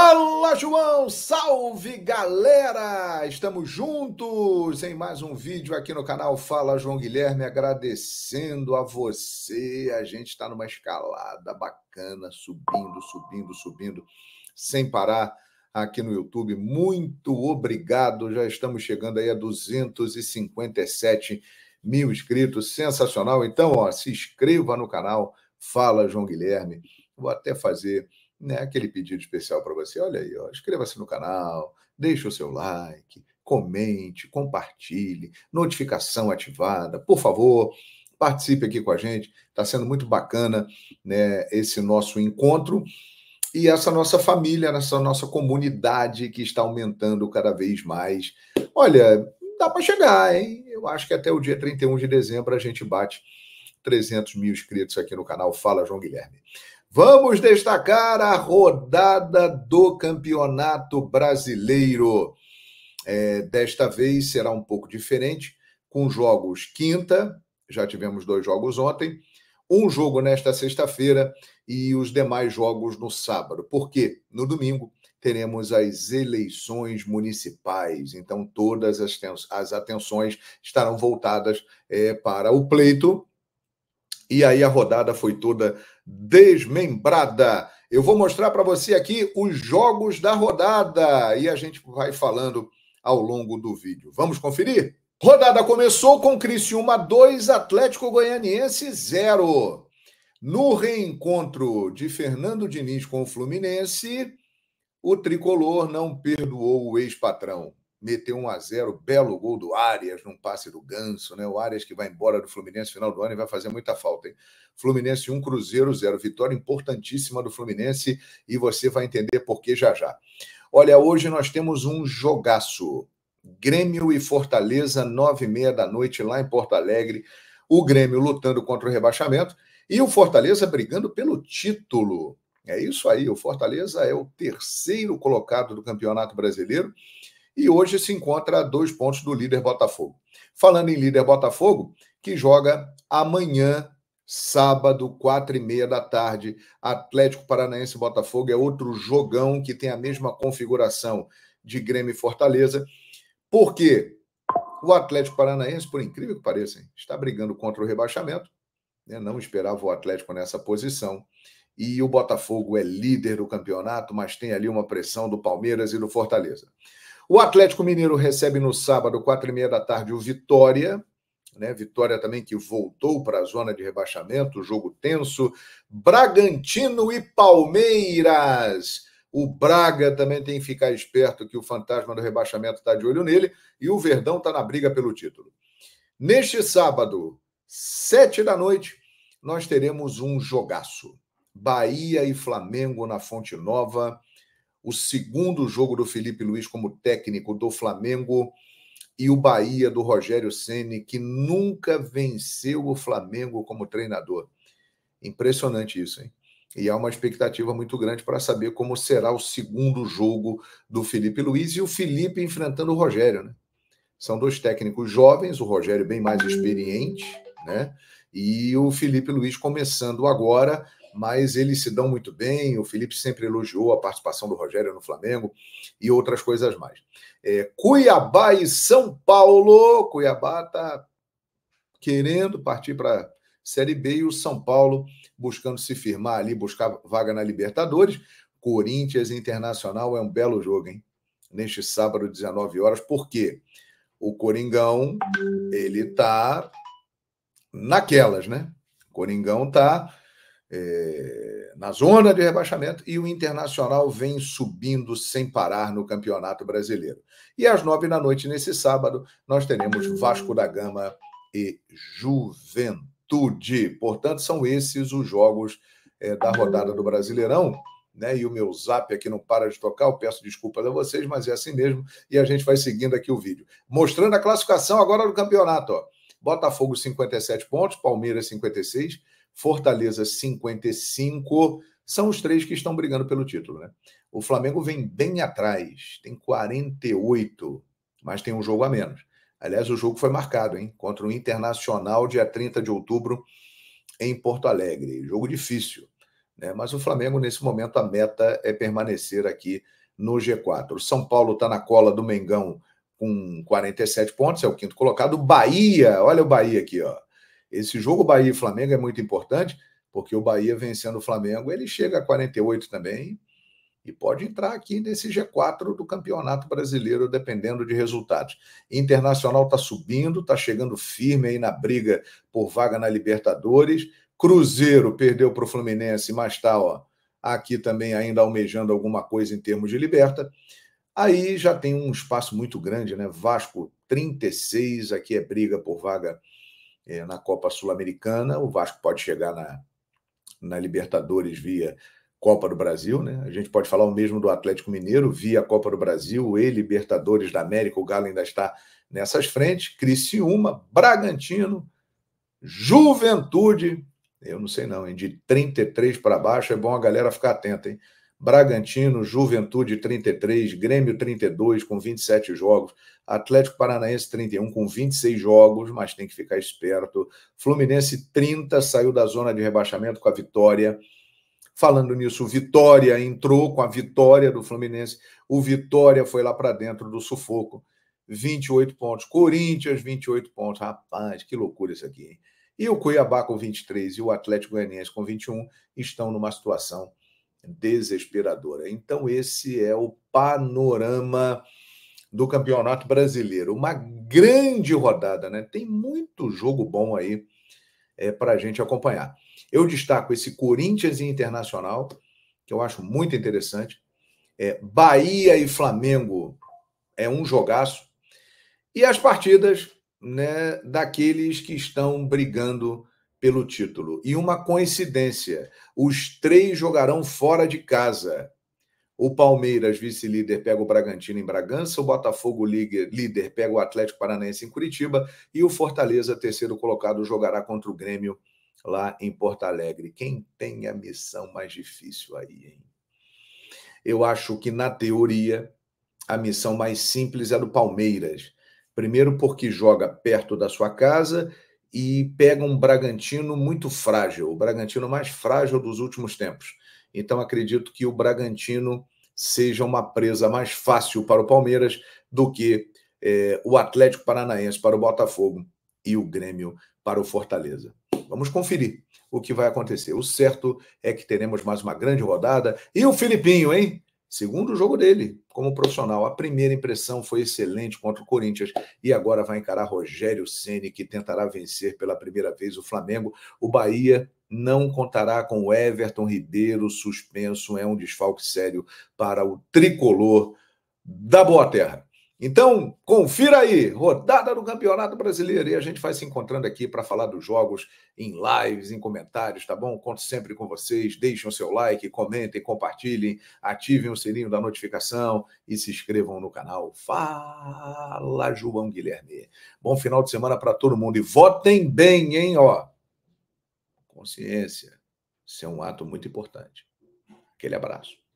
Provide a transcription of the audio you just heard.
Fala, João! Salve, galera! Estamos juntos em mais um vídeo aqui no canal Fala João Guilherme, agradecendo a você. A gente está numa escalada bacana, subindo, subindo, subindo, sem parar aqui no YouTube. Muito obrigado! Já estamos chegando aí a 257 mil inscritos, sensacional! Então, ó, se inscreva no canal Fala João Guilherme. Vou até fazer né, aquele pedido especial para você. Olha aí, inscreva-se no canal, deixe o seu like, comente, compartilhe, notificação ativada, por favor, participe aqui com a gente. Está sendo muito bacana né, esse nosso encontro e essa nossa família, essa nossa comunidade que está aumentando cada vez mais. Olha, dá para chegar, hein? Eu acho que até o dia 31 de dezembro a gente bate 300 mil inscritos aqui no canal Fala João Guilherme. Vamos destacar a rodada do Campeonato Brasileiro. É, desta vez será um pouco diferente, com jogos quinta, já tivemos dois jogos ontem, um jogo nesta sexta-feira e os demais jogos no sábado, porque no domingo teremos as eleições municipais, então todas as, as atenções estarão voltadas é, para o pleito e aí a rodada foi toda desmembrada. Eu vou mostrar para você aqui os jogos da rodada e a gente vai falando ao longo do vídeo. Vamos conferir? Rodada começou com Criciúma 2, Atlético Goianiense 0. No reencontro de Fernando Diniz com o Fluminense, o tricolor não perdoou o ex-patrão meteu 1 a 0 belo gol do Arias, num passe do Ganso, né? O Arias que vai embora do Fluminense final do ano e vai fazer muita falta, hein? Fluminense 1, Cruzeiro 0, vitória importantíssima do Fluminense e você vai entender por que já já. Olha, hoje nós temos um jogaço. Grêmio e Fortaleza, nove e meia da noite, lá em Porto Alegre. O Grêmio lutando contra o rebaixamento e o Fortaleza brigando pelo título. É isso aí, o Fortaleza é o terceiro colocado do Campeonato Brasileiro e hoje se encontra a dois pontos do líder Botafogo. Falando em líder Botafogo, que joga amanhã, sábado, quatro e meia da tarde, Atlético Paranaense Botafogo é outro jogão que tem a mesma configuração de Grêmio e Fortaleza, porque o Atlético Paranaense, por incrível que pareça, está brigando contra o rebaixamento, né? não esperava o Atlético nessa posição, e o Botafogo é líder do campeonato, mas tem ali uma pressão do Palmeiras e do Fortaleza. O Atlético Mineiro recebe no sábado, quatro e meia da tarde, o Vitória. Né? Vitória também que voltou para a zona de rebaixamento, jogo tenso. Bragantino e Palmeiras. O Braga também tem que ficar esperto que o fantasma do rebaixamento está de olho nele e o Verdão está na briga pelo título. Neste sábado, sete da noite, nós teremos um jogaço. Bahia e Flamengo na Fonte Nova, o segundo jogo do Felipe Luiz como técnico do Flamengo e o Bahia do Rogério Ceni, que nunca venceu o Flamengo como treinador. Impressionante isso, hein? E há uma expectativa muito grande para saber como será o segundo jogo do Felipe Luiz e o Felipe enfrentando o Rogério, né? São dois técnicos jovens, o Rogério bem mais uhum. experiente, né? E o Felipe Luiz começando agora mas eles se dão muito bem. O Felipe sempre elogiou a participação do Rogério no Flamengo e outras coisas mais. É, Cuiabá e São Paulo. Cuiabá está querendo partir para Série B e o São Paulo buscando se firmar ali, buscar vaga na Libertadores. Corinthians Internacional é um belo jogo, hein? Neste sábado, 19 horas, porque o Coringão, ele tá naquelas, né? O Coringão tá é, na zona de rebaixamento e o Internacional vem subindo sem parar no Campeonato Brasileiro. E às nove da noite, nesse sábado, nós teremos Vasco da Gama e Juventude. Portanto, são esses os jogos é, da rodada do Brasileirão. Né, e o meu zap aqui não para de tocar, eu peço desculpas a vocês, mas é assim mesmo, e a gente vai seguindo aqui o vídeo. Mostrando a classificação agora do campeonato, ó. Botafogo 57 pontos, Palmeiras 56, Fortaleza 55, são os três que estão brigando pelo título, né? O Flamengo vem bem atrás, tem 48, mas tem um jogo a menos. Aliás, o jogo foi marcado, hein? Contra o Internacional, dia 30 de outubro, em Porto Alegre. Jogo difícil, né? Mas o Flamengo, nesse momento, a meta é permanecer aqui no G4. O São Paulo está na cola do Mengão com 47 pontos, é o quinto colocado. Bahia, olha o Bahia aqui, ó. Esse jogo Bahia e Flamengo é muito importante, porque o Bahia vencendo o Flamengo, ele chega a 48 também e pode entrar aqui nesse G4 do Campeonato Brasileiro, dependendo de resultados. Internacional está subindo, está chegando firme aí na briga por vaga na Libertadores. Cruzeiro perdeu para o Fluminense, mas está aqui também ainda almejando alguma coisa em termos de liberta. Aí já tem um espaço muito grande, né? Vasco 36, aqui é briga por vaga é, na Copa Sul-Americana, o Vasco pode chegar na, na Libertadores via Copa do Brasil, né? A gente pode falar o mesmo do Atlético Mineiro via Copa do Brasil e Libertadores da América. O Galo ainda está nessas frentes. Criciúma, Bragantino, Juventude. Eu não sei não, hein? De 33 para baixo é bom a galera ficar atenta, hein? Bragantino, Juventude 33, Grêmio 32 com 27 jogos, Atlético Paranaense 31 com 26 jogos, mas tem que ficar esperto. Fluminense 30 saiu da zona de rebaixamento com a vitória. Falando nisso, o Vitória entrou com a vitória do Fluminense. O Vitória foi lá para dentro do sufoco. 28 pontos. Corinthians, 28 pontos. Rapaz, que loucura isso aqui, hein? E o Cuiabá com 23 e o Atlético Goianiense com 21 estão numa situação desesperadora. Então, esse é o panorama do Campeonato Brasileiro. Uma grande rodada, né? Tem muito jogo bom aí é, para a gente acompanhar. Eu destaco esse Corinthians e Internacional, que eu acho muito interessante. É, Bahia e Flamengo é um jogaço. E as partidas né, daqueles que estão brigando pelo título. E uma coincidência: os três jogarão fora de casa. O Palmeiras, vice-líder, pega o Bragantino em Bragança, o Botafogo, líder, pega o Atlético Paranaense em Curitiba e o Fortaleza, terceiro colocado, jogará contra o Grêmio lá em Porto Alegre. Quem tem a missão mais difícil aí, hein? Eu acho que, na teoria, a missão mais simples é do Palmeiras. Primeiro, porque joga perto da sua casa e pega um Bragantino muito frágil, o Bragantino mais frágil dos últimos tempos. Então acredito que o Bragantino seja uma presa mais fácil para o Palmeiras do que é, o Atlético Paranaense para o Botafogo e o Grêmio para o Fortaleza. Vamos conferir o que vai acontecer. O certo é que teremos mais uma grande rodada. E o Filipinho, hein? Segundo jogo dele como profissional. A primeira impressão foi excelente contra o Corinthians e agora vai encarar Rogério Ceni, que tentará vencer pela primeira vez o Flamengo. O Bahia não contará com o Everton Ribeiro suspenso, é um desfalque sério para o tricolor da Boa Terra. Então, confira aí, rodada do Campeonato Brasileiro. E a gente vai se encontrando aqui para falar dos jogos em lives, em comentários, tá bom? Conto sempre com vocês. Deixem o seu like, comentem, compartilhem, ativem o sininho da notificação e se inscrevam no canal. Fala, João Guilherme. Bom final de semana para todo mundo. E votem bem, hein? Ó, consciência. Isso é um ato muito importante. Aquele abraço.